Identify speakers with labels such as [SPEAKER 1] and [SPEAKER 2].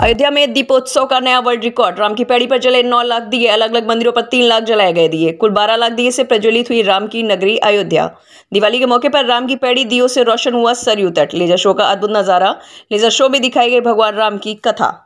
[SPEAKER 1] अयोध्या में दीपोत्सव का नया वर्ल्ड रिकॉर्ड राम की पैड़ी पर जले नौ लाख दिए अलग अलग मंदिरों पर तीन लाख जलाए गए दिए कुल बारह लाख दिए से प्रज्वलित हुई राम की नगरी अयोध्या दिवाली के मौके पर राम की पैड़ी दियो से रोशन हुआ सरयू तट लेजर शो का अद्भुत नजारा लेजर शो में दिखाई गई भगवान राम की कथा